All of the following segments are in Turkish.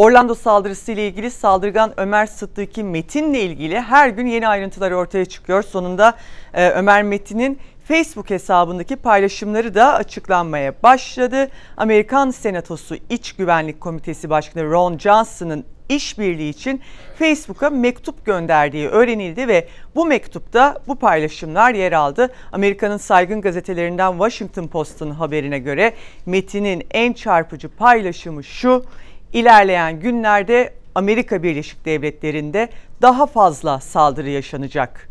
Orlando saldırısı ile ilgili saldırgan Ömer Sıddık'ı Metin'le ilgili her gün yeni ayrıntılar ortaya çıkıyor. Sonunda e, Ömer Metin'in Facebook hesabındaki paylaşımları da açıklanmaya başladı. Amerikan Senatosu İç Güvenlik Komitesi Başkanı Ron Johnson'ın işbirliği için Facebook'a mektup gönderdiği öğrenildi ve bu mektupta bu paylaşımlar yer aldı. Amerika'nın saygın gazetelerinden Washington Post'un haberine göre Metin'in en çarpıcı paylaşımı şu. İlerleyen günlerde Amerika Birleşik Devletleri'nde daha fazla saldırı yaşanacak.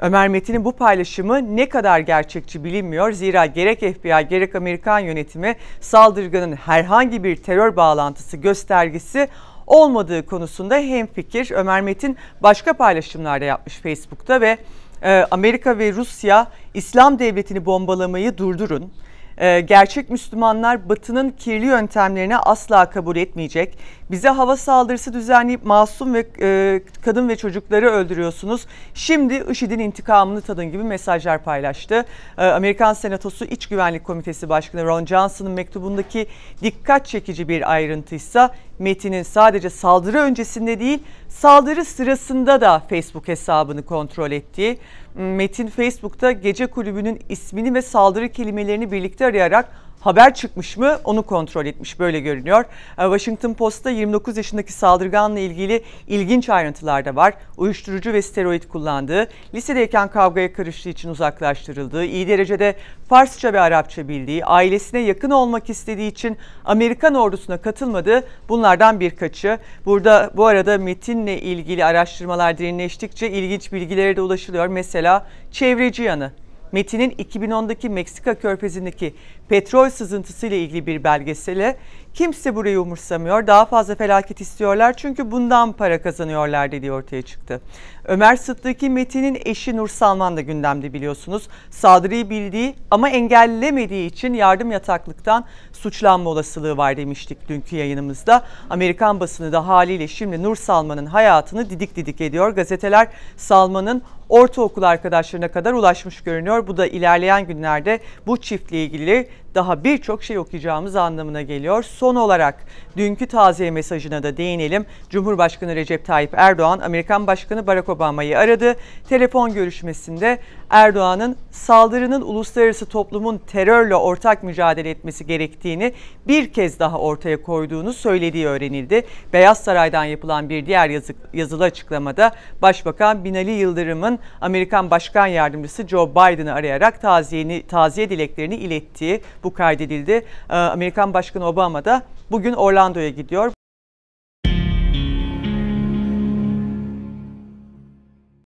Ömer Metin'in bu paylaşımı ne kadar gerçekçi bilinmiyor. Zira gerek FBI gerek Amerikan yönetimi saldırganın herhangi bir terör bağlantısı göstergesi olmadığı konusunda hemfikir. Ömer Metin başka paylaşımlarda yapmış Facebook'ta ve e, Amerika ve Rusya İslam devletini bombalamayı durdurun. Ee, gerçek Müslümanlar Batı'nın kirli yöntemlerini asla kabul etmeyecek. Bize hava saldırısı düzenleyip masum ve e, kadın ve çocukları öldürüyorsunuz. Şimdi IŞİD'in intikamını tadın gibi mesajlar paylaştı. E, Amerikan Senatosu İç Güvenlik Komitesi Başkanı Ron Johnson'ın mektubundaki dikkat çekici bir ayrıntıysa Metin'in sadece saldırı öncesinde değil saldırı sırasında da Facebook hesabını kontrol ettiği, Metin Facebook'ta gece kulübünün ismini ve saldırı kelimelerini birlikte arayarak haber çıkmış mı onu kontrol etmiş böyle görünüyor. E, Washington Post'ta 29 yaşındaki saldırganla ilgili ilginç ayrıntılar da var. Uyuşturucu ve steroid kullandığı, lisedeyken kavgaya karıştığı için uzaklaştırıldığı, iyi derecede Farsça ve Arapça bildiği, ailesine yakın olmak istediği için Amerikan ordusuna katılmadığı bunlardan birkaçı. Burada bu arada metinle ilgili araştırmalar derinleştikçe ilginç bilgilere de ulaşılıyor. Mesela çevreci yanı Metin'in 2010'daki Meksika körfezindeki petrol sızıntısı ile ilgili bir belgesele kimse burayı umursamıyor. Daha fazla felaket istiyorlar çünkü bundan para kazanıyorlar dediği ortaya çıktı. Ömer Sıtlıki Metin'in eşi Nur Salman da gündemde biliyorsunuz. Sadri'yi bildiği ama engellemediği için yardım yataklıktan suçlanma olasılığı var demiştik dünkü yayınımızda. Amerikan basını da haliyle şimdi Nur Salman'ın hayatını didik didik ediyor. Gazeteler Salman'ın ortaokul arkadaşlarına kadar ulaşmış görünüyor. Bu da ilerleyen günlerde bu çiftle ilgili daha birçok şey okuyacağımız anlamına geliyor. Son olarak dünkü taziye mesajına da değinelim. Cumhurbaşkanı Recep Tayyip Erdoğan, Amerikan Başkanı Barack Obama'yı aradı. Telefon görüşmesinde Erdoğan'ın saldırının uluslararası toplumun terörle ortak mücadele etmesi gerektiğini bir kez daha ortaya koyduğunu söylediği öğrenildi. Beyaz Saray'dan yapılan bir diğer yazı, yazılı açıklamada Başbakan Binali Yıldırım'ın Amerikan Başkan Yardımcısı Joe Biden'ı arayarak taziyeni, taziye dileklerini ilettiği bu kaydedildi. Ee, Amerikan Başkanı Obama da bugün Orlando'ya gidiyor.